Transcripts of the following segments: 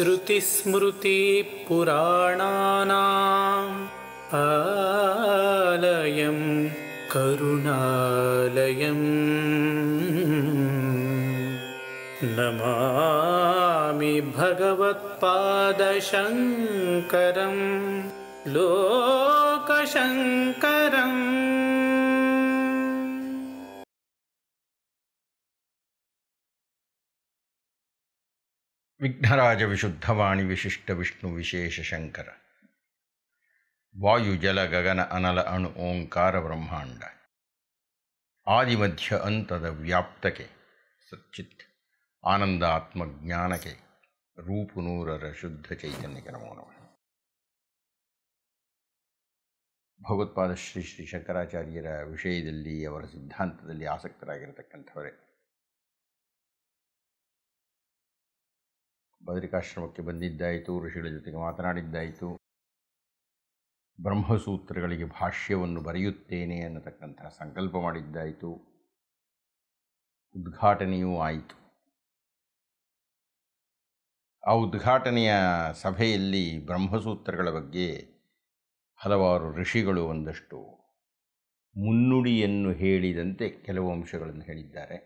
श्रुतिस्मृतिपुराणानाम् आलयं करुणालयम् नमामि भगवत्पादशङ्करं लोकशङ्करम् ವಿಘ್ನರಾಜ ವಿಶುದ್ಧವಾಣಿ ವಿಶಿಷ್ಟ ವಿಷ್ಣು ವಿಶೇಷ ಶಂಕರ ವಾಯು ಜಲ ಗಗನ ಅನಲ ಅಣು ಓಂಕಾರ ಬ್ರಹ್ಮಾಂಡ ಆದಿಮಧ್ಯ ಅಂತದ ವ್ಯಾಪ್ತಕೆ ಸಚ್ಚಿತ್ ಆನಂದಾತ್ಮ ಜ್ಞಾನಕ್ಕೆ ರೂಪುನೂರರ ಶುದ್ಧ ಚೈತನ್ಯಕ್ಕೆ ನಮೋ ನಮಃ ಭಗವತ್ಪಾದ ಶ್ರೀ ಶ್ರೀ ಶಂಕರಾಚಾರ್ಯರ ವಿಷಯದಲ್ಲಿ ಅವರ ಸಿದ್ಧಾಂತದಲ್ಲಿ ಆಸಕ್ತರಾಗಿರತಕ್ಕಂಥವರೇ ಬದರಿಕಾಶ್ರಮಕ್ಕೆ ಬಂದಿದ್ದಾಯಿತು ಋಷಿಗಳ ಜೊತೆಗೆ ಮಾತನಾಡಿದ್ದಾಯಿತು ಬ್ರಹ್ಮಸೂತ್ರಗಳಿಗೆ ಭಾಷ್ಯವನ್ನು ಬರೆಯುತ್ತೇನೆ ಅನ್ನತಕ್ಕಂತಹ ಸಂಕಲ್ಪ ಮಾಡಿದ್ದಾಯಿತು ಉದ್ಘಾಟನೆಯೂ ಆಯಿತು ಆ ಉದ್ಘಾಟನೆಯ ಸಭೆಯಲ್ಲಿ ಬ್ರಹ್ಮಸೂತ್ರಗಳ ಬಗ್ಗೆ ಹಲವಾರು ಋಷಿಗಳು ಒಂದಷ್ಟು ಮುನ್ನುಡಿಯನ್ನು ಹೇಳಿದಂತೆ ಕೆಲವು ಅಂಶಗಳನ್ನು ಹೇಳಿದ್ದಾರೆ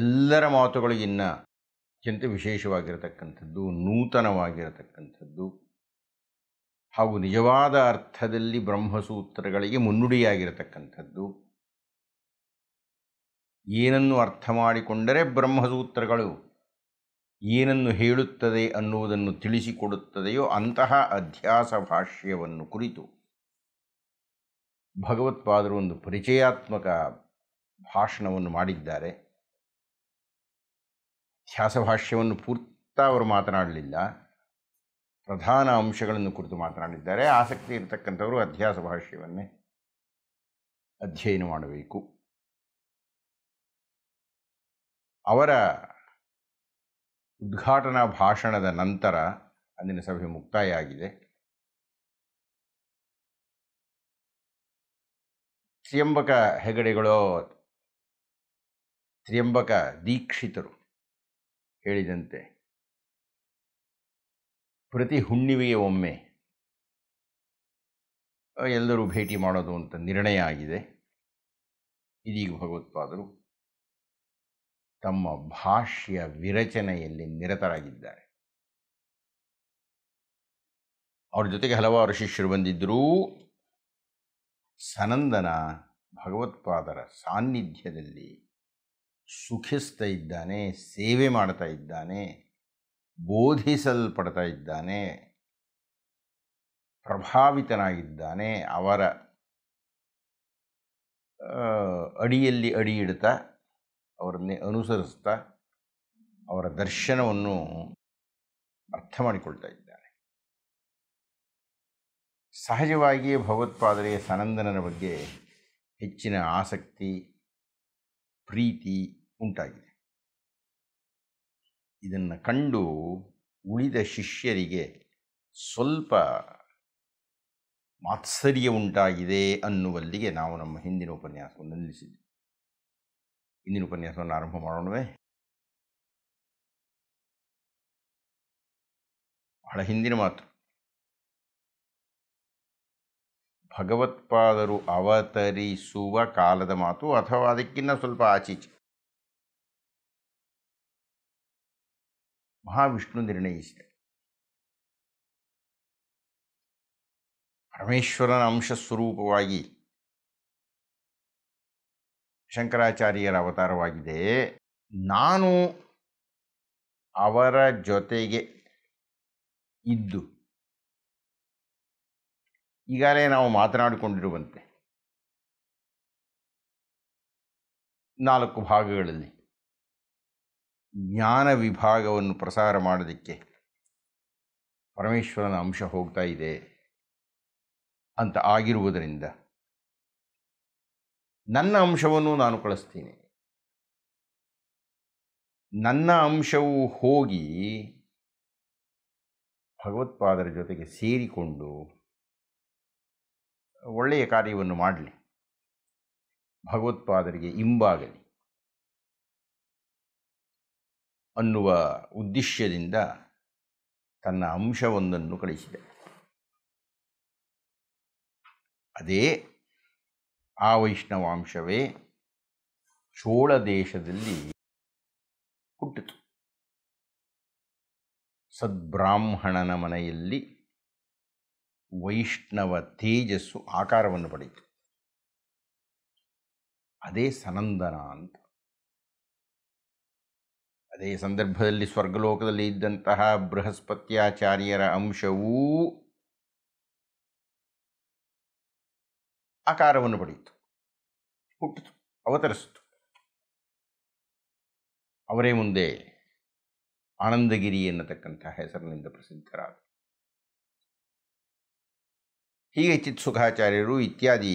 ಎಲ್ಲರ ಮಾತುಗಳಿಗಿನ್ನ ಅತ್ಯಂತ ವಿಶೇಷವಾಗಿರತಕ್ಕಂಥದ್ದು ನೂತನವಾಗಿರತಕ್ಕಂಥದ್ದು ಹಾಗೂ ನಿಜವಾದ ಅರ್ಥದಲ್ಲಿ ಬ್ರಹ್ಮಸೂತ್ರಗಳಿಗೆ ಮುನ್ನುಡಿಯಾಗಿರತಕ್ಕಂಥದ್ದು ಏನನ್ನು ಅರ್ಥ ಮಾಡಿಕೊಂಡರೆ ಬ್ರಹ್ಮಸೂತ್ರಗಳು ಏನನ್ನು ಹೇಳುತ್ತದೆ ಅನ್ನುವುದನ್ನು ತಿಳಿಸಿಕೊಡುತ್ತದೆಯೋ ಅಂತಹ ಅಧ್ಯಾಸ ಭಾಷ್ಯವನ್ನು ಕುರಿತು ಭಗವತ್ಪಾದರು ಒಂದು ಪರಿಚಯಾತ್ಮಕ ಭಾಷಣವನ್ನು ಮಾಡಿದ್ದಾರೆ ಭಾಷ್ಯವನ್ನು ಪೂರ್ತ ಅವರು ಮಾತನಾಡಲಿಲ್ಲ ಪ್ರಧಾನ ಅಂಶಗಳನ್ನು ಕುರಿತು ಮಾತನಾಡಿದ್ದಾರೆ ಆಸಕ್ತಿ ಇರತಕ್ಕಂಥವರು ಅಧ್ಯಾಸ ಭಾಷ್ಯವನ್ನೇ ಅಧ್ಯಯನ ಮಾಡಬೇಕು ಅವರ ಉದ್ಘಾಟನಾ ಭಾಷಣದ ನಂತರ ಅಂದಿನ ಸಭೆ ಮುಕ್ತಾಯ ಆಗಿದೆ ತ್ರಿಯಂಬಕ ಹೆಗಡೆಗಳು ತ್ರಿಯಂಬಕ ದೀಕ್ಷಿತರು ಹೇಳಿದಂತೆ ಪ್ರತಿ ಹುಣ್ಣಿಮೆಗೆ ಒಮ್ಮೆ ಎಲ್ಲರೂ ಭೇಟಿ ಮಾಡೋದು ಅಂತ ನಿರ್ಣಯ ಆಗಿದೆ ಇದೀಗ ಭಗವತ್ಪಾದರು ತಮ್ಮ ಭಾಷ್ಯ ವಿರಚನೆಯಲ್ಲಿ ನಿರತರಾಗಿದ್ದಾರೆ ಅವ್ರ ಜೊತೆಗೆ ಹಲವಾರು ಶಿಷ್ಯರು ಬಂದಿದ್ದರೂ ಸನಂದನ ಭಗವತ್ಪಾದರ ಸಾನ್ನಿಧ್ಯದಲ್ಲಿ ಸುಖಿಸ್ತಾ ಇದ್ದಾನೆ ಸೇವೆ ಮಾಡ್ತಾ ಇದ್ದಾನೆ ಬೋಧಿಸಲ್ಪಡ್ತಾ ಇದ್ದಾನೆ ಪ್ರಭಾವಿತನಾಗಿದ್ದಾನೆ ಅವರ ಅಡಿಯಲ್ಲಿ ಅಡಿ ಇಡ್ತಾ ಅವರನ್ನೇ ಅನುಸರಿಸ್ತಾ ಅವರ ದರ್ಶನವನ್ನು ಅರ್ಥ ಮಾಡಿಕೊಳ್ತಾ ಇದ್ದಾನೆ ಸಹಜವಾಗಿಯೇ ಭಗವತ್ಪಾದರೆಯ ಸನಂದನನ ಬಗ್ಗೆ ಹೆಚ್ಚಿನ ಆಸಕ್ತಿ ಪ್ರೀತಿ ಉಂಟಾಗಿದೆ ಇದನ್ನು ಕಂಡು ಉಳಿದ ಶಿಷ್ಯರಿಗೆ ಸ್ವಲ್ಪ ಮಾತ್ಸರ್ಯ ಉಂಟಾಗಿದೆ ಅನ್ನುವಲ್ಲಿಗೆ ನಾವು ನಮ್ಮ ಹಿಂದಿನ ಉಪನ್ಯಾಸವನ್ನು ನಿಲ್ಲಿಸಿದ್ವಿ ಹಿಂದಿನ ಉಪನ್ಯಾಸವನ್ನು ಆರಂಭ ಮಾಡೋಣವೇ ಬಹಳ ಹಿಂದಿನ ಮಾತು ಭಗವತ್ಪಾದರು ಅವತರಿಸುವ ಕಾಲದ ಮಾತು ಅಥವಾ ಅದಕ್ಕಿನ್ನ ಸ್ವಲ್ಪ ಆಚೀಚೆ ಮಹಾವಿಷ್ಣು ನಿರ್ಣಯಿಸಿದೆ ಪರಮೇಶ್ವರನ ಅಂಶ ಸ್ವರೂಪವಾಗಿ ಶಂಕರಾಚಾರ್ಯರ ಅವತಾರವಾಗಿದೆ ನಾನು ಅವರ ಜೊತೆಗೆ ಇದ್ದು ಈಗಾಗಲೇ ನಾವು ಮಾತನಾಡಿಕೊಂಡಿರುವಂತೆ ನಾಲ್ಕು ಭಾಗಗಳಲ್ಲಿ ಜ್ಞಾನ ವಿಭಾಗವನ್ನು ಪ್ರಸಾರ ಮಾಡೋದಕ್ಕೆ ಪರಮೇಶ್ವರನ ಅಂಶ ಹೋಗ್ತಾ ಇದೆ ಅಂತ ಆಗಿರುವುದರಿಂದ ನನ್ನ ಅಂಶವನ್ನು ನಾನು ಕಳಿಸ್ತೀನಿ ನನ್ನ ಅಂಶವು ಹೋಗಿ ಭಗವತ್ಪಾದರ ಜೊತೆಗೆ ಸೇರಿಕೊಂಡು ಒಳ್ಳೆಯ ಕಾರ್ಯವನ್ನು ಮಾಡಲಿ ಭಗವತ್ಪಾದರಿಗೆ ಇಂಬಾಗಲಿ ಅನ್ನುವ ಉದ್ದೇಶದಿಂದ ತನ್ನ ಅಂಶವೊಂದನ್ನು ಕಳಿಸಿದೆ ಅದೇ ಆ ವೈಷ್ಣವಾಂಶವೇ ಚೋಳ ದೇಶದಲ್ಲಿ ಹುಟ್ಟಿತು ಸದ್ಬ್ರಾಹ್ಮಣನ ಮನೆಯಲ್ಲಿ ವೈಷ್ಣವ ತೇಜಸ್ಸು ಆಕಾರವನ್ನು ಪಡೆಯಿತು ಅದೇ ಸನಂದನ ಅಂತ ಅದೇ ಸಂದರ್ಭದಲ್ಲಿ ಸ್ವರ್ಗಲೋಕದಲ್ಲಿ ಇದ್ದಂತಹ ಬೃಹಸ್ಪತ್ಯಾಚಾರ್ಯರ ಅಂಶವೂ ಆಕಾರವನ್ನು ಪಡೆಯಿತು ಹುಟ್ಟಿತು ಅವತರಿಸಿತು ಅವರೇ ಮುಂದೆ ಆನಂದಗಿರಿ ಎನ್ನತಕ್ಕಂತಹ ಹೆಸರಿನಿಂದ ಪ್ರಸಿದ್ಧರಾದರು ಹೀಗೆ ಚಿತ್ಸುಖಾಚಾರ್ಯರು ಇತ್ಯಾದಿ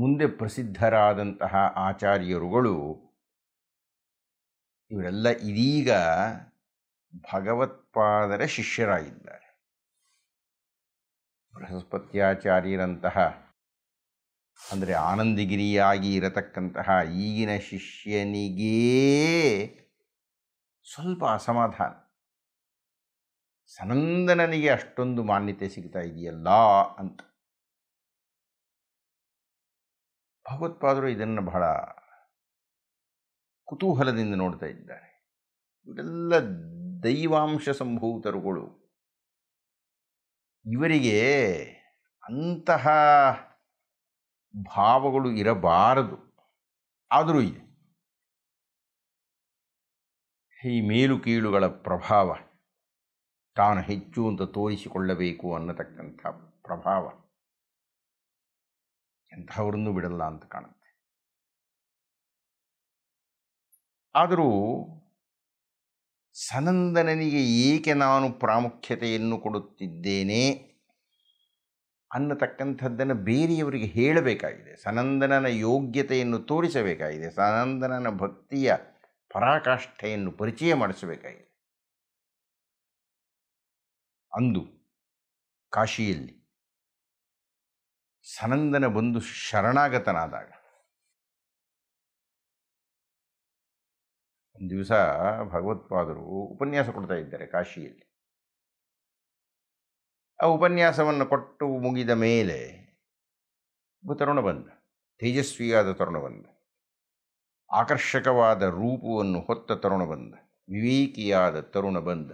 ಮುಂದೆ ಪ್ರಸಿದ್ಧರಾದಂತಹ ಆಚಾರ್ಯರುಗಳು ಇವರೆಲ್ಲ ಇದೀಗ ಭಗವತ್ಪಾದರ ಶಿಷ್ಯರಾಗಿದ್ದಾರೆ ಬೃಹಸ್ಪತ್ಯಾಚಾರ್ಯರಂತಹ ಅಂದರೆ ಆನಂದಗಿರಿಯಾಗಿ ಇರತಕ್ಕಂತಹ ಈಗಿನ ಶಿಷ್ಯನಿಗೇ ಸ್ವಲ್ಪ ಅಸಮಾಧಾನ ಸನಂದನನಿಗೆ ಅಷ್ಟೊಂದು ಮಾನ್ಯತೆ ಸಿಗ್ತಾ ಇದೆಯಲ್ಲ ಅಂತ ಭಗವತ್ಪಾದರು ಇದನ್ನು ಬಹಳ ಕುತೂಹಲದಿಂದ ನೋಡ್ತಾ ಇದ್ದಾರೆ ಇವರೆಲ್ಲ ದೈವಾಂಶ ಸಂಭೂತರುಗಳು ಇವರಿಗೆ ಅಂತಹ ಭಾವಗಳು ಇರಬಾರದು ಆದರೂ ಇದೆ ಈ ಮೇಲು ಕೀಳುಗಳ ಪ್ರಭಾವ ತಾನು ಹೆಚ್ಚು ಅಂತ ತೋರಿಸಿಕೊಳ್ಳಬೇಕು ಅನ್ನತಕ್ಕಂಥ ಪ್ರಭಾವ ಎಂಥವ್ರನ್ನೂ ಬಿಡಲ್ಲ ಅಂತ ಕಾಣುತ್ತೆ ಆದರೂ ಸನಂದನನಿಗೆ ಏಕೆ ನಾನು ಪ್ರಾಮುಖ್ಯತೆಯನ್ನು ಕೊಡುತ್ತಿದ್ದೇನೆ ಅನ್ನತಕ್ಕಂಥದ್ದನ್ನು ಬೇರೆಯವರಿಗೆ ಹೇಳಬೇಕಾಗಿದೆ ಸನಂದನನ ಯೋಗ್ಯತೆಯನ್ನು ತೋರಿಸಬೇಕಾಗಿದೆ ಸನಂದನನ ಭಕ್ತಿಯ ಪರಾಕಾಷ್ಠೆಯನ್ನು ಪರಿಚಯ ಮಾಡಿಸಬೇಕಾಗಿದೆ ಅಂದು ಕಾಶಿಯಲ್ಲಿ ಸನಂದನ ಬಂದು ಶರಣಾಗತನಾದಾಗ ಒಂದು ದಿವಸ ಭಗವತ್ಪಾದರು ಉಪನ್ಯಾಸ ಕೊಡ್ತಾ ಇದ್ದಾರೆ ಕಾಶಿಯಲ್ಲಿ ಆ ಉಪನ್ಯಾಸವನ್ನು ಕೊಟ್ಟು ಮುಗಿದ ಮೇಲೆ ಒಬ್ಬ ತರುಣ ಬಂದ ತೇಜಸ್ವಿಯಾದ ತರುಣ ಬಂದ ಆಕರ್ಷಕವಾದ ರೂಪವನ್ನು ಹೊತ್ತ ತರುಣ ಬಂದ ವಿವೇಕಿಯಾದ ತರುಣ ಬಂದ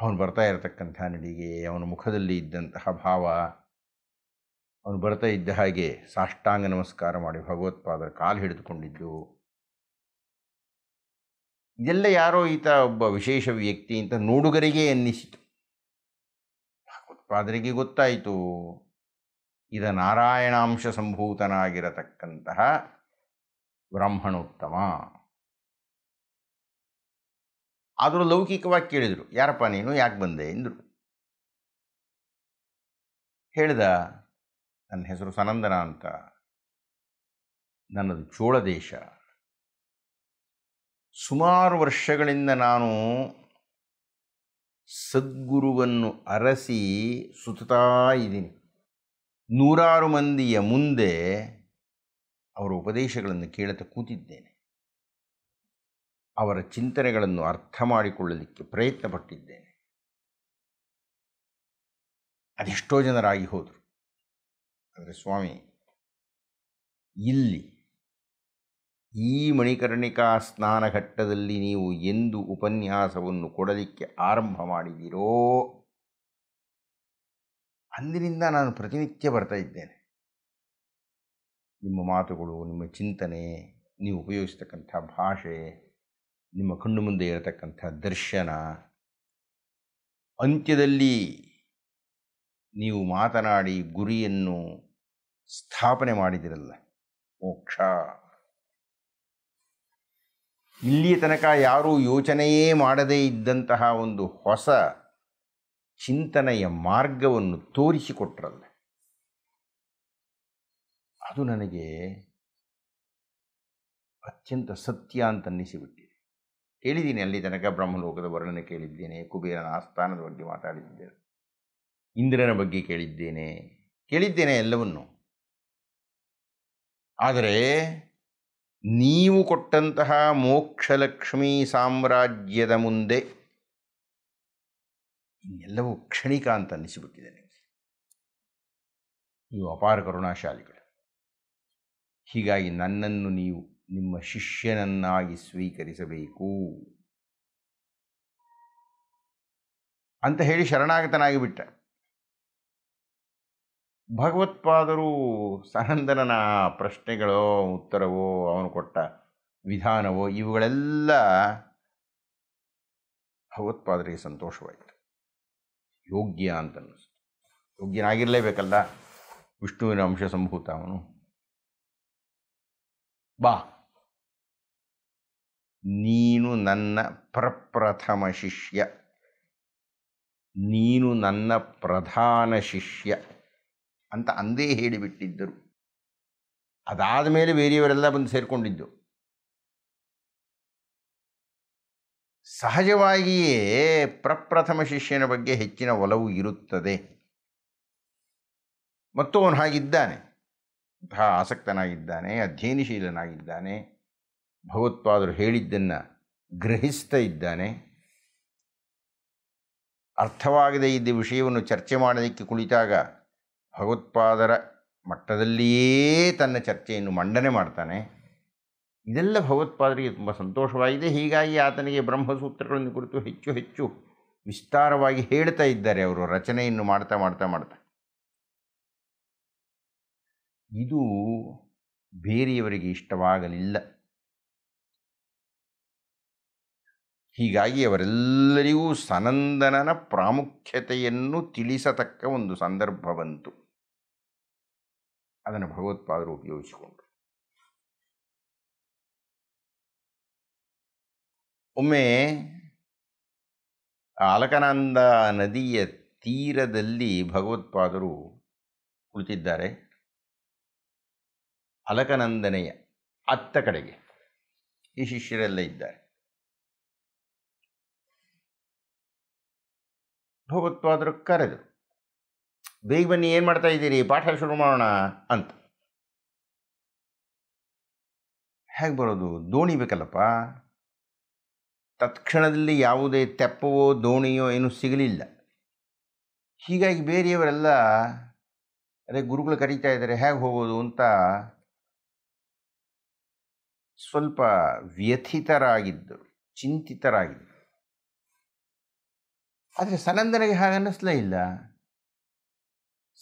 ಅವನು ಬರ್ತಾ ಇರತಕ್ಕಂಥ ನಡಿಗೆ ಅವನ ಮುಖದಲ್ಲಿ ಇದ್ದಂತಹ ಭಾವ ಅವನು ಬರ್ತಾ ಇದ್ದ ಹಾಗೆ ಸಾಷ್ಟಾಂಗ ನಮಸ್ಕಾರ ಮಾಡಿ ಭಗವತ್ಪಾದರ ಕಾಲು ಹಿಡಿದುಕೊಂಡಿದ್ದು ಇದೆಲ್ಲ ಯಾರೋ ಈತ ಒಬ್ಬ ವಿಶೇಷ ವ್ಯಕ್ತಿ ಅಂತ ನೋಡುಗರಿಗೆ ಎನ್ನಿಸಿತು ಭಗವತ್ಪಾದರಿಗೆ ಗೊತ್ತಾಯಿತು ಇದ ನಾರಾಯಣಾಂಶ ಸಂಭೂತನಾಗಿರತಕ್ಕಂತಹ ಬ್ರಾಹ್ಮಣೋತ್ತಮ ಆದರೂ ಲೌಕಿಕವಾಗಿ ಕೇಳಿದರು ಯಾರಪ್ಪ ನೀನು ಯಾಕೆ ಬಂದೆ ಎಂದರು ಹೇಳಿದ ನನ್ನ ಹೆಸರು ಸನಂದನ ಅಂತ ನನ್ನದು ಚೋಳ ದೇಶ ಸುಮಾರು ವರ್ಷಗಳಿಂದ ನಾನು ಸದ್ಗುರುವನ್ನು ಅರಸಿ ಸುತ್ತಾ ಇದ್ದೀನಿ ನೂರಾರು ಮಂದಿಯ ಮುಂದೆ ಅವರ ಉಪದೇಶಗಳನ್ನು ಕೇಳುತ್ತಾ ಕೂತಿದ್ದೇನೆ ಅವರ ಚಿಂತನೆಗಳನ್ನು ಅರ್ಥ ಮಾಡಿಕೊಳ್ಳಲಿಕ್ಕೆ ಪ್ರಯತ್ನಪಟ್ಟಿದ್ದೇನೆ ಅದೆಷ್ಟೋ ಜನರಾಗಿ ಹೋದರು ಅಂದರೆ ಸ್ವಾಮಿ ಇಲ್ಲಿ ಈ ಮಣಿಕರ್ಣಿಕಾ ಸ್ನಾನಘಟ್ಟದಲ್ಲಿ ನೀವು ಎಂದು ಉಪನ್ಯಾಸವನ್ನು ಕೊಡಲಿಕ್ಕೆ ಆರಂಭ ಮಾಡಿದಿರೋ ಅಂದಿನಿಂದ ನಾನು ಪ್ರತಿನಿತ್ಯ ಬರ್ತಾ ಇದ್ದೇನೆ ನಿಮ್ಮ ಮಾತುಗಳು ನಿಮ್ಮ ಚಿಂತನೆ ನೀವು ಉಪಯೋಗಿಸ್ತಕ್ಕಂಥ ಭಾಷೆ ನಿಮ್ಮ ಕಣ್ಣು ಮುಂದೆ ಇರತಕ್ಕಂಥ ದರ್ಶನ ಅಂತ್ಯದಲ್ಲಿ ನೀವು ಮಾತನಾಡಿ ಗುರಿಯನ್ನು ಸ್ಥಾಪನೆ ಮಾಡಿದಿರಲ್ಲ ಮೋಕ್ಷ ಇಲ್ಲಿಯ ತನಕ ಯಾರೂ ಯೋಚನೆಯೇ ಮಾಡದೇ ಇದ್ದಂತಹ ಒಂದು ಹೊಸ ಚಿಂತನೆಯ ಮಾರ್ಗವನ್ನು ತೋರಿಸಿಕೊಟ್ರಲ್ಲ ಅದು ನನಗೆ ಅತ್ಯಂತ ಸತ್ಯ ಅಂತ ಅನ್ನಿಸಿಬಿಟ್ಟು ಕೇಳಿದ್ದೀನಿ ಅಲ್ಲಿ ತನಕ ಬ್ರಹ್ಮಲೋಕದ ವರ್ಣನೆ ಕೇಳಿದ್ದೇನೆ ಕುಬೇರನ ಆಸ್ಥಾನದ ಬಗ್ಗೆ ಮಾತಾಡಿದ್ದೇನೆ ಇಂದ್ರನ ಬಗ್ಗೆ ಕೇಳಿದ್ದೇನೆ ಕೇಳಿದ್ದೇನೆ ಎಲ್ಲವನ್ನು ಆದರೆ ನೀವು ಕೊಟ್ಟಂತಹ ಮೋಕ್ಷಲಕ್ಷ್ಮೀ ಸಾಮ್ರಾಜ್ಯದ ಮುಂದೆ ಇನ್ನೆಲ್ಲವೂ ಕ್ಷಣಿಕ ಅಂತ ಅನ್ನಿಸಿಬಿಟ್ಟಿದೆ ನೀವು ಅಪಾರ ಕರುಣಾಶಾಲಿಗಳು ಹೀಗಾಗಿ ನನ್ನನ್ನು ನೀವು ನಿಮ್ಮ ಶಿಷ್ಯನನ್ನಾಗಿ ಸ್ವೀಕರಿಸಬೇಕು ಅಂತ ಹೇಳಿ ಶರಣಾಗತನಾಗಿ ಬಿಟ್ಟ ಭಗವತ್ಪಾದರು ಸನಂದನನ ಪ್ರಶ್ನೆಗಳೋ ಉತ್ತರವೋ ಅವನು ಕೊಟ್ಟ ವಿಧಾನವೋ ಇವುಗಳೆಲ್ಲ ಭಗವತ್ಪಾದರಿಗೆ ಸಂತೋಷವಾಯಿತು ಯೋಗ್ಯ ಅಂತ ಅನ್ನಿಸ್ತು ಯೋಗ್ಯನಾಗಿರಲೇಬೇಕಲ್ಲ ವಿಷ್ಣುವಿನ ಅಂಶ ಸಂಭೂತ ಅವನು ಬಾ ನೀನು ನನ್ನ ಪ್ರಪ್ರಥಮ ಶಿಷ್ಯ ನೀನು ನನ್ನ ಪ್ರಧಾನ ಶಿಷ್ಯ ಅಂತ ಅಂದೇ ಹೇಳಿಬಿಟ್ಟಿದ್ದರು ಅದಾದ ಮೇಲೆ ಬೇರೆಯವರೆಲ್ಲ ಬಂದು ಸೇರಿಕೊಂಡಿದ್ದು ಸಹಜವಾಗಿಯೇ ಪ್ರಪ್ರಥಮ ಶಿಷ್ಯನ ಬಗ್ಗೆ ಹೆಚ್ಚಿನ ಒಲವು ಇರುತ್ತದೆ ಮತ್ತು ಅವನು ಹಾಗಿದ್ದಾನೆ ಅಂತಹ ಆಸಕ್ತನಾಗಿದ್ದಾನೆ ಅಧ್ಯಯನಶೀಲನಾಗಿದ್ದಾನೆ ಭಗವತ್ಪಾದರು ಹೇಳಿದ್ದನ್ನು ಗ್ರಹಿಸ್ತಾ ಇದ್ದಾನೆ ಅರ್ಥವಾಗದೇ ಇದ್ದ ವಿಷಯವನ್ನು ಚರ್ಚೆ ಮಾಡೋದಕ್ಕೆ ಕುಳಿತಾಗ ಭಗವತ್ಪಾದರ ಮಟ್ಟದಲ್ಲಿಯೇ ತನ್ನ ಚರ್ಚೆಯನ್ನು ಮಂಡನೆ ಮಾಡ್ತಾನೆ ಇದೆಲ್ಲ ಭಗವತ್ಪಾದರಿಗೆ ತುಂಬ ಸಂತೋಷವಾಗಿದೆ ಹೀಗಾಗಿ ಆತನಿಗೆ ಬ್ರಹ್ಮಸೂತ್ರಗಳನ್ನು ಕುರಿತು ಹೆಚ್ಚು ಹೆಚ್ಚು ವಿಸ್ತಾರವಾಗಿ ಹೇಳ್ತಾ ಇದ್ದಾರೆ ಅವರು ರಚನೆಯನ್ನು ಮಾಡ್ತಾ ಮಾಡ್ತಾ ಮಾಡ್ತಾ ಇದು ಬೇರೆಯವರಿಗೆ ಇಷ್ಟವಾಗಲಿಲ್ಲ ಹೀಗಾಗಿ ಅವರೆಲ್ಲರಿಗೂ ಸನಂದನನ ಪ್ರಾಮುಖ್ಯತೆಯನ್ನು ತಿಳಿಸತಕ್ಕ ಒಂದು ಸಂದರ್ಭ ಬಂತು ಅದನ್ನು ಭಗವತ್ಪಾದರು ಉಪಯೋಗಿಸಿಕೊಂಡರು ಒಮ್ಮೆ ಅಲಕನಂದ ನದಿಯ ತೀರದಲ್ಲಿ ಭಗವತ್ಪಾದರು ಕುಳಿತಿದ್ದಾರೆ ಅಲಕನಂದನೆಯ ಅತ್ತ ಕಡೆಗೆ ಈ ಶಿಷ್ಯರೆಲ್ಲ ಇದ್ದಾರೆ ಭಗವತ್ಪಾದರು ಕರೆದರು ಬೇಗ ಬನ್ನಿ ಏನು ಮಾಡ್ತಾ ಇದ್ದೀರಿ ಪಾಠ ಶುರು ಮಾಡೋಣ ಅಂತ ಹೇಗೆ ಬರೋದು ದೋಣಿ ಬೇಕಲ್ಲಪ್ಪ ತತ್ಕ್ಷಣದಲ್ಲಿ ಯಾವುದೇ ತೆಪ್ಪವೋ ದೋಣಿಯೋ ಏನೂ ಸಿಗಲಿಲ್ಲ ಹೀಗಾಗಿ ಬೇರೆಯವರೆಲ್ಲ ಅದೇ ಗುರುಗಳು ಕರೀತಾ ಇದ್ದಾರೆ ಹೇಗೆ ಹೋಗೋದು ಅಂತ ಸ್ವಲ್ಪ ವ್ಯಥಿತರಾಗಿದ್ದರು ಚಿಂತಿತರಾಗಿದ್ದರು ಆದರೆ ಸನಂದನಿಗೆ ಅನ್ನಿಸ್ಲೇ ಇಲ್ಲ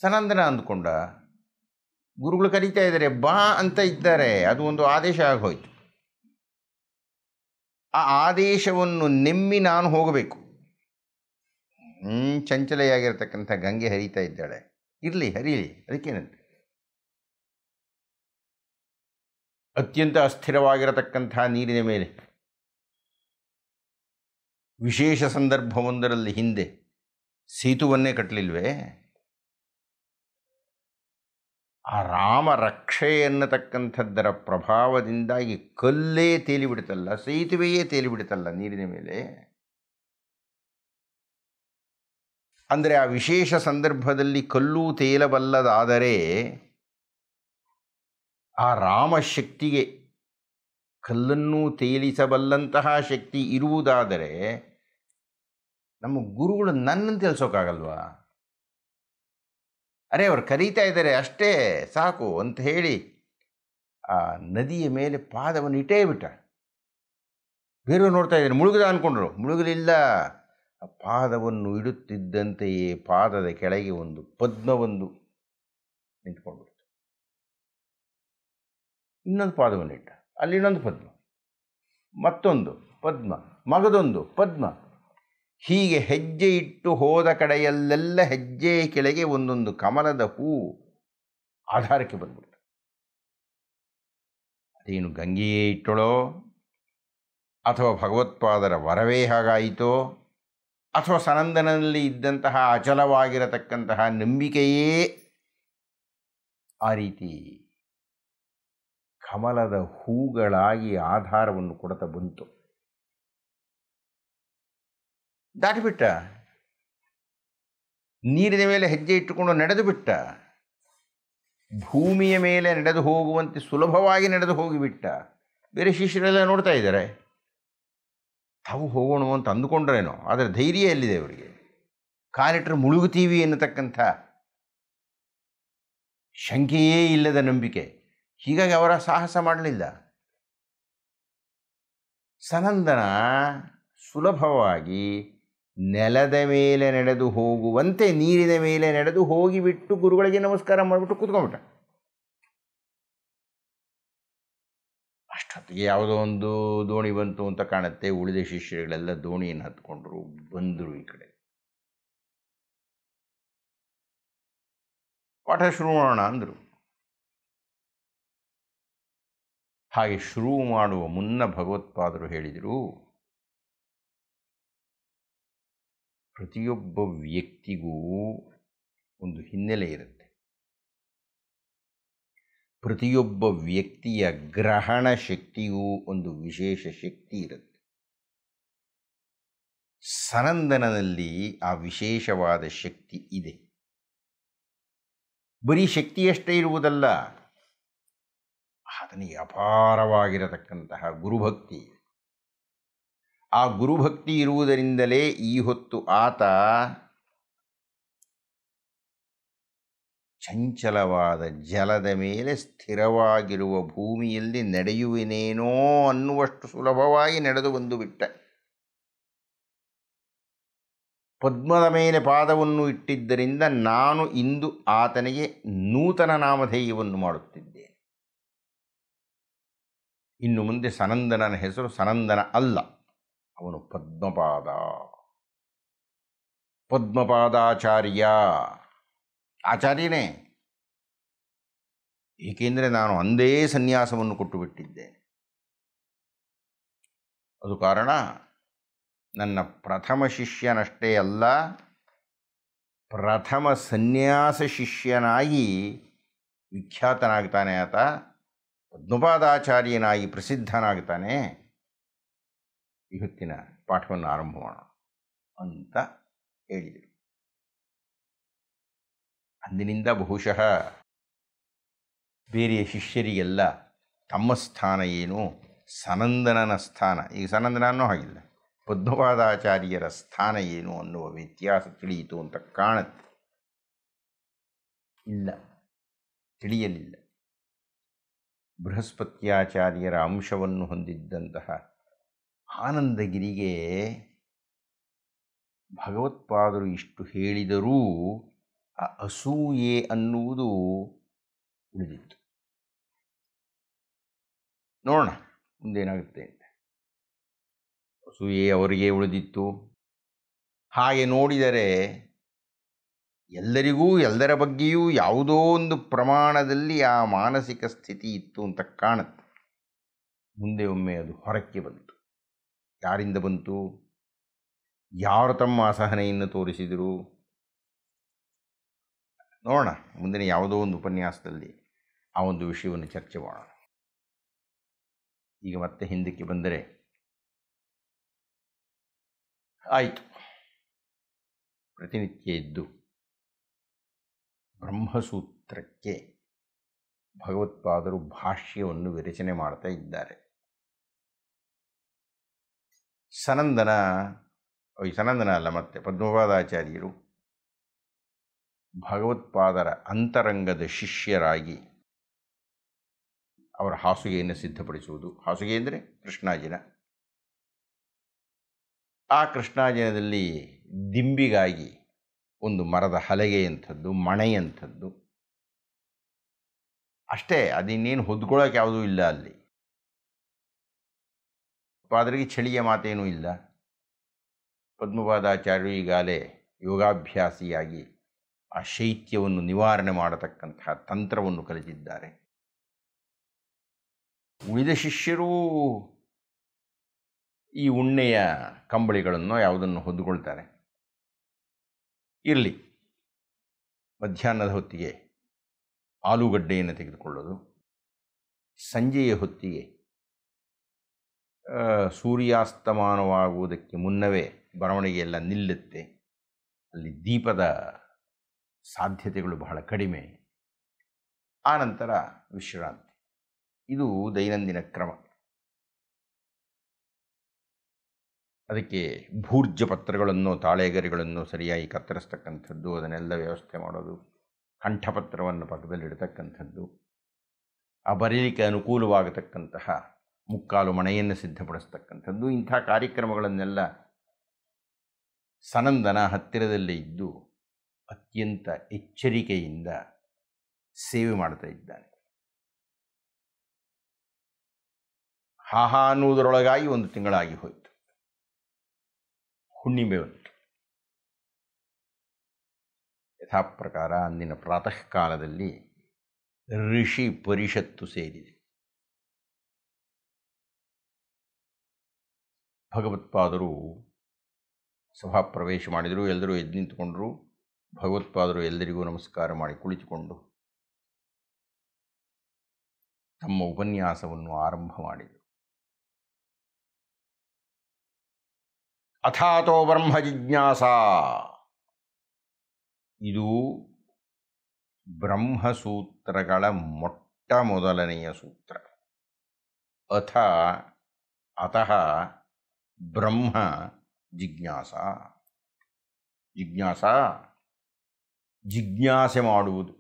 ಸನಂದನ ಅಂದ್ಕೊಂಡ ಗುರುಗಳು ಕರೀತಾ ಇದ್ದಾರೆ ಬಾ ಅಂತ ಇದ್ದಾರೆ ಅದು ಒಂದು ಆದೇಶ ಆಗೋಯ್ತು ಆ ಆದೇಶವನ್ನು ನೆಮ್ಮಿ ನಾನು ಹೋಗಬೇಕು ಚಂಚಲೆಯಾಗಿರ್ತಕ್ಕಂಥ ಗಂಗೆ ಹರಿತಾ ಇದ್ದಾಳೆ ಇರಲಿ ಹರಿಯಲಿ ಅದಕ್ಕೇನಂತೆ ಅತ್ಯಂತ ಅಸ್ಥಿರವಾಗಿರತಕ್ಕಂಥ ನೀರಿನ ಮೇಲೆ ವಿಶೇಷ ಸಂದರ್ಭವೊಂದರಲ್ಲಿ ಹಿಂದೆ ಸೇತುವನ್ನೇ ಕಟ್ಟಲಿಲ್ವೇ ಆ ರಾಮ ರಕ್ಷೆ ಎನ್ನತಕ್ಕಂಥದ್ದರ ಪ್ರಭಾವದಿಂದಾಗಿ ಕಲ್ಲೇ ತೇಲಿಬಿಡುತ್ತಲ್ಲ ಸೇತುವೆಯೇ ತೇಲಿಬಿಡುತ್ತಲ್ಲ ನೀರಿನ ಮೇಲೆ ಅಂದರೆ ಆ ವಿಶೇಷ ಸಂದರ್ಭದಲ್ಲಿ ಕಲ್ಲು ತೇಲಬಲ್ಲದಾದರೆ ಆ ರಾಮಶಕ್ತಿಗೆ ಕಲ್ಲನ್ನು ತೇಲಿಸಬಲ್ಲಂತಹ ಶಕ್ತಿ ಇರುವುದಾದರೆ ನಮ್ಮ ಗುರುಗಳು ನನ್ನನ್ನು ತಿಳಿಸೋಕ್ಕಾಗಲ್ವಾ ಅರೆ ಅವ್ರು ಕರೀತಾ ಇದ್ದಾರೆ ಅಷ್ಟೇ ಸಾಕು ಅಂತ ಹೇಳಿ ಆ ನದಿಯ ಮೇಲೆ ಪಾದವನ್ನು ಇಟ್ಟೇ ಬಿಟ್ಟ ಬೇರೆಯವ್ರು ನೋಡ್ತಾ ಇದ್ದಾರೆ ಮುಳುಗದ ಅಂದ್ಕೊಂಡ್ರು ಮುಳುಗಲಿಲ್ಲ ಆ ಪಾದವನ್ನು ಇಡುತ್ತಿದ್ದಂತೆಯೇ ಪಾದದ ಕೆಳಗೆ ಒಂದು ಪದ್ಮವೊಂದು ನಿಂತ್ಕೊಂಡ್ಬಿಡ್ತು ಇನ್ನೊಂದು ಪಾದವನ್ನು ಇಟ್ಟ ಅಲ್ಲಿ ಇನ್ನೊಂದು ಪದ್ಮ ಮತ್ತೊಂದು ಪದ್ಮ ಮಗದೊಂದು ಪದ್ಮ ಹೀಗೆ ಹೆಜ್ಜೆ ಇಟ್ಟು ಹೋದ ಕಡೆಯಲ್ಲೆಲ್ಲ ಹೆಜ್ಜೆ ಕೆಳಗೆ ಒಂದೊಂದು ಕಮಲದ ಹೂ ಆಧಾರಕ್ಕೆ ಬಂದ್ಬಿಡ್ತು ಅದೇನು ಗಂಗೆಯೇ ಇಟ್ಟಳೋ ಅಥವಾ ಭಗವತ್ಪಾದರ ವರವೇ ಹಾಗಾಯಿತೋ ಅಥವಾ ಸನಂದನಲ್ಲಿ ಇದ್ದಂತಹ ಅಚಲವಾಗಿರತಕ್ಕಂತಹ ನಂಬಿಕೆಯೇ ಆ ರೀತಿ ಕಮಲದ ಹೂಗಳಾಗಿ ಆಧಾರವನ್ನು ಕೊಡತ ಬಂತು ದಾಟಿಬಿಟ್ಟ ನೀರಿನ ಮೇಲೆ ಹೆಜ್ಜೆ ಇಟ್ಟುಕೊಂಡು ನಡೆದು ಬಿಟ್ಟ ಭೂಮಿಯ ಮೇಲೆ ನಡೆದು ಹೋಗುವಂತೆ ಸುಲಭವಾಗಿ ನಡೆದು ಹೋಗಿಬಿಟ್ಟ ಬೇರೆ ಶಿಷ್ಯರೆಲ್ಲ ನೋಡ್ತಾ ಇದ್ದಾರೆ ತಾವು ಹೋಗೋಣ ಅಂತ ಅಂದುಕೊಂಡ್ರೇನೋ ಆದರೆ ಧೈರ್ಯ ಎಲ್ಲಿದೆ ಅವರಿಗೆ ಕಾಲಿಟ್ರೆ ಮುಳುಗುತ್ತೀವಿ ಎನ್ನತಕ್ಕಂಥ ಶಂಕೆಯೇ ಇಲ್ಲದ ನಂಬಿಕೆ ಹೀಗಾಗಿ ಅವರ ಸಾಹಸ ಮಾಡಲಿಲ್ಲ ಸನಂದನ ಸುಲಭವಾಗಿ ನೆಲದ ಮೇಲೆ ನಡೆದು ಹೋಗುವಂತೆ ನೀರಿನ ಮೇಲೆ ನಡೆದು ಹೋಗಿಬಿಟ್ಟು ಗುರುಗಳಿಗೆ ನಮಸ್ಕಾರ ಮಾಡಿಬಿಟ್ಟು ಕೂತ್ಕೊಂಡ್ಬಿಟ್ಟ ಅಷ್ಟೊತ್ತಿಗೆ ಯಾವುದೋ ಒಂದು ದೋಣಿ ಬಂತು ಅಂತ ಕಾಣುತ್ತೆ ಉಳಿದ ಶಿಷ್ಯಗಳೆಲ್ಲ ದೋಣಿಯನ್ನು ಹತ್ಕೊಂಡ್ರು ಬಂದರು ಈ ಕಡೆ ಪಾಠ ಶುರು ಮಾಡೋಣ ಅಂದರು ಹಾಗೆ ಶುರು ಮಾಡುವ ಮುನ್ನ ಭಗವತ್ಪಾದರು ಹೇಳಿದರು ಪ್ರತಿಯೊಬ್ಬ ವ್ಯಕ್ತಿಗೂ ಒಂದು ಹಿನ್ನೆಲೆ ಇರುತ್ತೆ ಪ್ರತಿಯೊಬ್ಬ ವ್ಯಕ್ತಿಯ ಗ್ರಹಣ ಶಕ್ತಿಯೂ ಒಂದು ವಿಶೇಷ ಶಕ್ತಿ ಇರುತ್ತೆ ಸನಂದನದಲ್ಲಿ ಆ ವಿಶೇಷವಾದ ಶಕ್ತಿ ಇದೆ ಬರೀ ಶಕ್ತಿಯಷ್ಟೇ ಇರುವುದಲ್ಲ ಆತನಿಗೆ ಅಪಾರವಾಗಿರತಕ್ಕಂತಹ ಗುರುಭಕ್ತಿ ಆ ಗುರುಭಕ್ತಿ ಇರುವುದರಿಂದಲೇ ಈ ಹೊತ್ತು ಆತ ಚಂಚಲವಾದ ಜಲದ ಮೇಲೆ ಸ್ಥಿರವಾಗಿರುವ ಭೂಮಿಯಲ್ಲಿ ನಡೆಯುವೆನೇನೋ ಅನ್ನುವಷ್ಟು ಸುಲಭವಾಗಿ ನಡೆದು ಬಂದು ಬಿಟ್ಟ ಪದ್ಮದ ಮೇಲೆ ಪಾದವನ್ನು ಇಟ್ಟಿದ್ದರಿಂದ ನಾನು ಇಂದು ಆತನಿಗೆ ನೂತನ ನಾಮಧೇಯವನ್ನು ಮಾಡುತ್ತೇನೆ ಇನ್ನು ಮುಂದೆ ಸನಂದನನ ಹೆಸರು ಸನಂದನ ಅಲ್ಲ ಅವನು ಪದ್ಮಪಾದ ಪದ್ಮಪಾದಾಚಾರ್ಯ ಆಚಾರ್ಯನೇ ಏಕೆಂದರೆ ನಾನು ಅಂದೇ ಸನ್ಯಾಸವನ್ನು ಕೊಟ್ಟು ಬಿಟ್ಟಿದ್ದೇನೆ ಅದು ಕಾರಣ ನನ್ನ ಪ್ರಥಮ ಶಿಷ್ಯನಷ್ಟೇ ಅಲ್ಲ ಪ್ರಥಮ ಸನ್ಯಾಸ ಶಿಷ್ಯನಾಗಿ ವಿಖ್ಯಾತನಾಗ್ತಾನೆ ಆತ ಪದ್ಮಪಾದಾಚಾರ್ಯನಾಗಿ ಪ್ರಸಿದ್ಧನಾಗ್ತಾನೆ ಇವತ್ತಿನ ಪಾಠವನ್ನು ಆರಂಭ ಮಾಡೋಣ ಅಂತ ಹೇಳಿದರು ಅಂದಿನಿಂದ ಬಹುಶಃ ಬೇರೆ ಶಿಷ್ಯರಿಗೆಲ್ಲ ತಮ್ಮ ಸ್ಥಾನ ಏನು ಸನಂದನನ ಸ್ಥಾನ ಈಗ ಸನಂದನನೂ ಹಾಗಿಲ್ಲ ಪದ್ಮಪಾದಾಚಾರ್ಯರ ಸ್ಥಾನ ಏನು ಅನ್ನುವ ವ್ಯತ್ಯಾಸ ತಿಳಿಯಿತು ಅಂತ ಕಾಣುತ್ತೆ ಇಲ್ಲ ತಿಳಿಯಲಿಲ್ಲ ಬೃಹಸ್ಪತ್ಯಾಚಾರ್ಯರ ಅಂಶವನ್ನು ಹೊಂದಿದ್ದಂತಹ ಆನಂದಗಿರಿಗೆ ಭಗವತ್ಪಾದರು ಇಷ್ಟು ಹೇಳಿದರೂ ಆ ಅಸೂಯೆ ಅನ್ನುವುದು ಉಳಿದಿತ್ತು ನೋಡೋಣ ಮುಂದೇನಾಗುತ್ತೆ ಅಂತ ಅಸೂಯೆ ಅವರಿಗೆ ಉಳಿದಿತ್ತು ಹಾಗೆ ನೋಡಿದರೆ ಎಲ್ಲರಿಗೂ ಎಲ್ಲರ ಬಗ್ಗೆಯೂ ಯಾವುದೋ ಒಂದು ಪ್ರಮಾಣದಲ್ಲಿ ಆ ಮಾನಸಿಕ ಸ್ಥಿತಿ ಇತ್ತು ಅಂತ ಕಾಣುತ್ತೆ ಮುಂದೆ ಒಮ್ಮೆ ಅದು ಹೊರಕ್ಕೆ ಬಂತು ಯಾರಿಂದ ಬಂತು ಯಾರು ತಮ್ಮ ಅಸಹನೆಯನ್ನು ತೋರಿಸಿದರು ನೋಡೋಣ ಮುಂದಿನ ಯಾವುದೋ ಒಂದು ಉಪನ್ಯಾಸದಲ್ಲಿ ಆ ಒಂದು ವಿಷಯವನ್ನು ಚರ್ಚೆ ಮಾಡೋಣ ಈಗ ಮತ್ತೆ ಹಿಂದಕ್ಕೆ ಬಂದರೆ ಆಯಿತು ಪ್ರತಿನಿತ್ಯ ಇದ್ದು ಬ್ರಹ್ಮಸೂತ್ರಕ್ಕೆ ಭಗವತ್ಪಾದರು ಭಾಷ್ಯವನ್ನು ವಿರಚನೆ ಮಾಡ್ತಾ ಇದ್ದಾರೆ ಸನಂದನ ಈ ಸನಂದನ ಅಲ್ಲ ಮತ್ತೆ ಪದ್ಮಪಾದಾಚಾರ್ಯರು ಭಗವತ್ಪಾದರ ಅಂತರಂಗದ ಶಿಷ್ಯರಾಗಿ ಅವರ ಹಾಸುಗೆಯನ್ನು ಸಿದ್ಧಪಡಿಸುವುದು ಹಾಸುಗೆ ಅಂದರೆ ಕೃಷ್ಣಾಜಿನ ಆ ಕೃಷ್ಣಾಜಿನದಲ್ಲಿ ದಿಂಬಿಗಾಗಿ ಒಂದು ಮರದ ಹಲಗೆಯಂಥದ್ದು ಮಣೆಯಂಥದ್ದು ಅಷ್ಟೇ ಅದಿನ್ನೇನು ಹೊದ್ಕೊಳ್ಳೋಕೆ ಯಾವುದೂ ಇಲ್ಲ ಅಲ್ಲಿ ಪಾದರಿಗೆ ಚಳಿಯ ಮಾತೇನೂ ಇಲ್ಲ ಪದ್ಮಪಾದಾಚಾರ್ಯರು ಈಗಾಗಲೇ ಯೋಗಾಭ್ಯಾಸಿಯಾಗಿ ಆ ಶೈತ್ಯವನ್ನು ನಿವಾರಣೆ ಮಾಡತಕ್ಕಂತಹ ತಂತ್ರವನ್ನು ಕಲಿತಿದ್ದಾರೆ ಉಳಿದ ಶಿಷ್ಯರೂ ಈ ಉಣ್ಣೆಯ ಕಂಬಳಿಗಳನ್ನು ಯಾವುದನ್ನು ಹೊದ್ದುಕೊಳ್ತಾರೆ ಇರಲಿ ಮಧ್ಯಾಹ್ನದ ಹೊತ್ತಿಗೆ ಆಲೂಗಡ್ಡೆಯನ್ನು ತೆಗೆದುಕೊಳ್ಳೋದು ಸಂಜೆಯ ಹೊತ್ತಿಗೆ ಸೂರ್ಯಾಸ್ತಮಾನವಾಗುವುದಕ್ಕೆ ಮುನ್ನವೇ ಬರವಣಿಗೆಯೆಲ್ಲ ನಿಲ್ಲುತ್ತೆ ಅಲ್ಲಿ ದೀಪದ ಸಾಧ್ಯತೆಗಳು ಬಹಳ ಕಡಿಮೆ ಆನಂತರ ವಿಶ್ರಾಂತಿ ಇದು ದೈನಂದಿನ ಕ್ರಮ ಅದಕ್ಕೆ ಭೂರ್ಜ ಪತ್ರಗಳನ್ನು ತಾಳೆಗರಿಗಳನ್ನು ಸರಿಯಾಗಿ ಕತ್ತರಿಸ್ತಕ್ಕಂಥದ್ದು ಅದನ್ನೆಲ್ಲ ವ್ಯವಸ್ಥೆ ಮಾಡೋದು ಕಂಠಪತ್ರವನ್ನು ಪಕ್ಕದಲ್ಲಿಡತಕ್ಕಂಥದ್ದು ಆ ಬರೀಲಿಕ್ಕೆ ಅನುಕೂಲವಾಗತಕ್ಕಂತಹ ಮುಕ್ಕಾಲು ಮಣೆಯನ್ನು ಸಿದ್ಧಪಡಿಸ್ತಕ್ಕಂಥದ್ದು ಇಂಥ ಕಾರ್ಯಕ್ರಮಗಳನ್ನೆಲ್ಲ ಸನಂದನ ಹತ್ತಿರದಲ್ಲೇ ಇದ್ದು ಅತ್ಯಂತ ಎಚ್ಚರಿಕೆಯಿಂದ ಸೇವೆ ಮಾಡ್ತಾ ಇದ್ದಾನೆ ಹಾಹಾ ಅನ್ನುವುದರೊಳಗಾಗಿ ಒಂದು ತಿಂಗಳಾಗಿ ಹೋಯಿತು ಹುಣ್ಣಿಮೆಯೊತ್ತು ಯಥಾ ಪ್ರಕಾರ ಅಂದಿನ ಪ್ರಾತಃ ಕಾಲದಲ್ಲಿ ಋಷಿ ಪರಿಷತ್ತು ಸೇರಿದೆ ಭಗವತ್ಪಾದರು ಸಭಾ ಪ್ರವೇಶ ಮಾಡಿದರು ಎಲ್ಲರೂ ಎದ್ದು ನಿಂತುಕೊಂಡರು ಭಗವತ್ಪಾದರು ಎಲ್ಲರಿಗೂ ನಮಸ್ಕಾರ ಮಾಡಿ ಕುಳಿತುಕೊಂಡು ತಮ್ಮ ಉಪನ್ಯಾಸವನ್ನು ಆರಂಭ ಮಾಡಿದರು ಅಥಾತೋ ಬ್ರಹ್ಮ ಜಿಜ್ಞಾಸ ಇದು ಬ್ರಹ್ಮಸೂತ್ರಗಳ ಮೊಟ್ಟ ಮೊದಲನೆಯ ಸೂತ್ರ ಅಥ ಅತಃ ಬ್ರಹ್ಮ ಜಿಜ್ಞಾಸ ಜಿಜ್ಞಾಸ ಜಿಜ್ಞಾಸೆ ಮಾಡುವುದು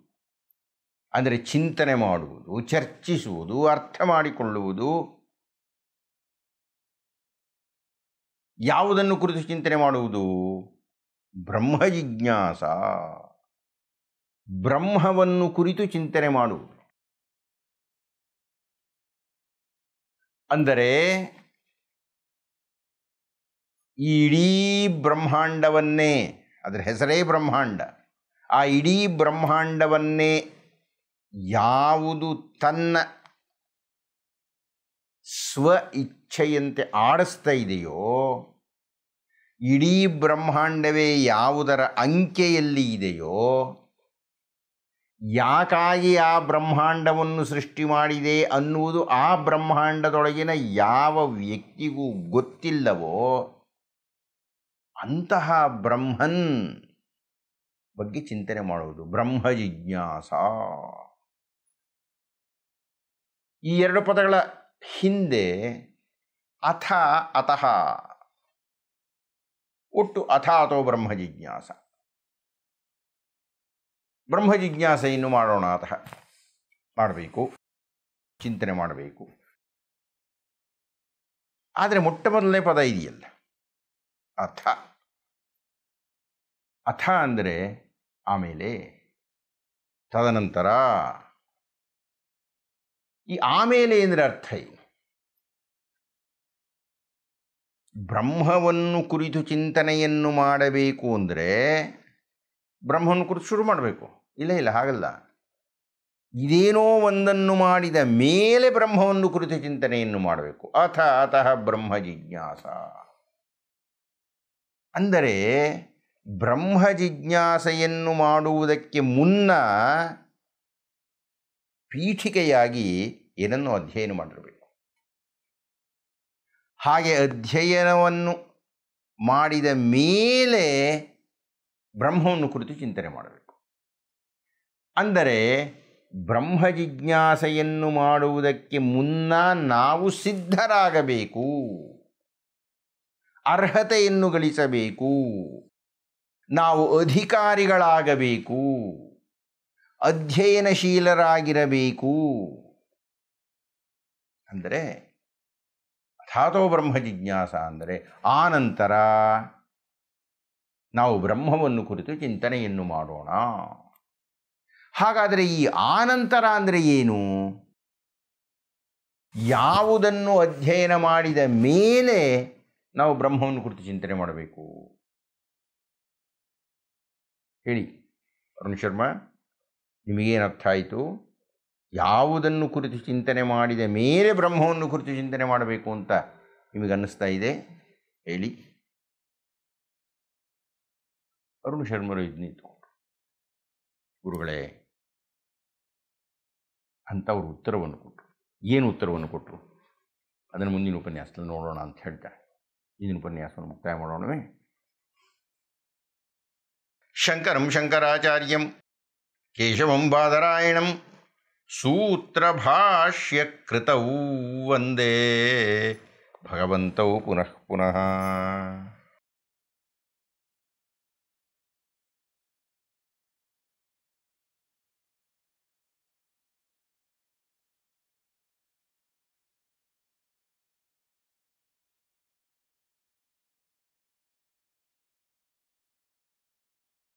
ಅಂದರೆ ಚಿಂತನೆ ಮಾಡುವುದು ಚರ್ಚಿಸುವುದು ಅರ್ಥ ಮಾಡಿಕೊಳ್ಳುವುದು ಯಾವುದನ್ನು ಕುರಿತು ಚಿಂತನೆ ಮಾಡುವುದು ಬ್ರಹ್ಮ ಜಿಜ್ಞಾಸ ಬ್ರಹ್ಮವನ್ನು ಕುರಿತು ಚಿಂತನೆ ಮಾಡುವುದು ಅಂದರೆ ಈ ಇಡೀ ಬ್ರಹ್ಮಾಂಡವನ್ನೇ ಅದರ ಹೆಸರೇ ಬ್ರಹ್ಮಾಂಡ ಆ ಇಡೀ ಬ್ರಹ್ಮಾಂಡವನ್ನೇ ಯಾವುದು ತನ್ನ ಸ್ವ ಇಚ್ಛೆಯಂತೆ ಆಡಿಸ್ತಾ ಇದೆಯೋ ಇಡೀ ಬ್ರಹ್ಮಾಂಡವೇ ಯಾವುದರ ಅಂಕೆಯಲ್ಲಿ ಇದೆಯೋ ಯಾಕಾಗಿ ಆ ಬ್ರಹ್ಮಾಂಡವನ್ನು ಸೃಷ್ಟಿ ಮಾಡಿದೆ ಅನ್ನುವುದು ಆ ಬ್ರಹ್ಮಾಂಡದೊಳಗಿನ ಯಾವ ವ್ಯಕ್ತಿಗೂ ಗೊತ್ತಿಲ್ಲವೋ ಅಂತಹ ಬ್ರಹ್ಮನ್ ಬಗ್ಗೆ ಚಿಂತನೆ ಮಾಡುವುದು ಬ್ರಹ್ಮ ಜಿಜ್ಞಾಸ ಈ ಎರಡು ಪದಗಳ ಹಿಂದೆ ಅಥ ಅತಃ ಒಟ್ಟು ಅಥ ಅಥವಾ ಬ್ರಹ್ಮ ಜಿಜ್ಞಾಸ ಬ್ರಹ್ಮ ಜಿಜ್ಞಾಸೆಯನ್ನು ಮಾಡೋಣ ಅತಃ ಮಾಡಬೇಕು ಚಿಂತನೆ ಮಾಡಬೇಕು ಆದರೆ ಮೊಟ್ಟ ಮೊದಲನೇ ಪದ ಇದೆಯಲ್ಲ ಅಥ ಅಥ ಅಂದರೆ ಆಮೇಲೆ ತದನಂತರ ಈ ಆಮೇಲೆ ಅಂದರೆ ಅರ್ಥ ಏನು ಬ್ರಹ್ಮವನ್ನು ಕುರಿತು ಚಿಂತನೆಯನ್ನು ಮಾಡಬೇಕು ಅಂದರೆ ಬ್ರಹ್ಮವನ್ನು ಕುರಿತು ಶುರು ಮಾಡಬೇಕು ಇಲ್ಲ ಇಲ್ಲ ಹಾಗಲ್ಲ ಇದೇನೋ ಒಂದನ್ನು ಮಾಡಿದ ಮೇಲೆ ಬ್ರಹ್ಮವನ್ನು ಕುರಿತು ಚಿಂತನೆಯನ್ನು ಮಾಡಬೇಕು ಅಥ ಅತಃ ಬ್ರಹ್ಮ ಜಿಜ್ಞಾಸ ಅಂದರೆ ಬ್ರಹ್ಮ ಜಿಜ್ಞಾಸೆಯನ್ನು ಮಾಡುವುದಕ್ಕೆ ಮುನ್ನ ಪೀಠಿಕೆಯಾಗಿ ಏನನ್ನು ಅಧ್ಯಯನ ಮಾಡಿರಬೇಕು ಹಾಗೆ ಅಧ್ಯಯನವನ್ನು ಮಾಡಿದ ಮೇಲೆ ಬ್ರಹ್ಮವನ್ನು ಕುರಿತು ಚಿಂತನೆ ಮಾಡಬೇಕು ಅಂದರೆ ಬ್ರಹ್ಮ ಜಿಜ್ಞಾಸೆಯನ್ನು ಮಾಡುವುದಕ್ಕೆ ಮುನ್ನ ನಾವು ಸಿದ್ಧರಾಗಬೇಕು ಅರ್ಹತೆಯನ್ನು ಗಳಿಸಬೇಕು ನಾವು ಅಧಿಕಾರಿಗಳಾಗಬೇಕು ಅಧ್ಯಯನಶೀಲರಾಗಿರಬೇಕು ಅಂದರೆ ಸಾಧೋ ಬ್ರಹ್ಮ ಜಿಜ್ಞಾಸ ಅಂದರೆ ಆನಂತರ ನಾವು ಬ್ರಹ್ಮವನ್ನು ಕುರಿತು ಚಿಂತನೆಯನ್ನು ಮಾಡೋಣ ಹಾಗಾದರೆ ಈ ಆನಂತರ ಅಂದರೆ ಏನು ಯಾವುದನ್ನು ಅಧ್ಯಯನ ಮಾಡಿದ ಮೇಲೆ ನಾವು ಬ್ರಹ್ಮವನ್ನು ಕುರಿತು ಚಿಂತನೆ ಮಾಡಬೇಕು ಹೇಳಿ ಅರುಣ್ ಶರ್ಮಾ ಅರ್ಥ ಆಯಿತು ಯಾವುದನ್ನು ಕುರಿತು ಚಿಂತನೆ ಮಾಡಿದ ಮೇಲೆ ಬ್ರಹ್ಮವನ್ನು ಕುರಿತು ಚಿಂತನೆ ಮಾಡಬೇಕು ಅಂತ ನಿಮಗನ್ನಿಸ್ತಾ ಇದೆ ಹೇಳಿ ಅರುಣ್ ಶರ್ಮರು ಇದು ನಿಂತುಕೊಂಡು ಗುರುಗಳೇ ಅಂತ ಅವರು ಉತ್ತರವನ್ನು ಕೊಟ್ಟರು ಏನು ಉತ್ತರವನ್ನು ಕೊಟ್ಟರು ಅದನ್ನು ಮುಂದಿನ ಉಪನ್ಯಾಸದಲ್ಲಿ ನೋಡೋಣ ಅಂತ ಹೇಳ್ತಾರೆ ಇಂದಿನ ಉಪನ್ಯಾಸವನ್ನು ಮುಕ್ತಾಯ ಮಾಡೋಣವೇ ಶಂಕರಂ ಶಂಕರಾಚಾರ್ಯಂ ಕೇಶವಂ ಬಾದರಾಯಣಂ सूत्रभाष्यकृतौ वन्दे भगवन्तौ पुनः पुनः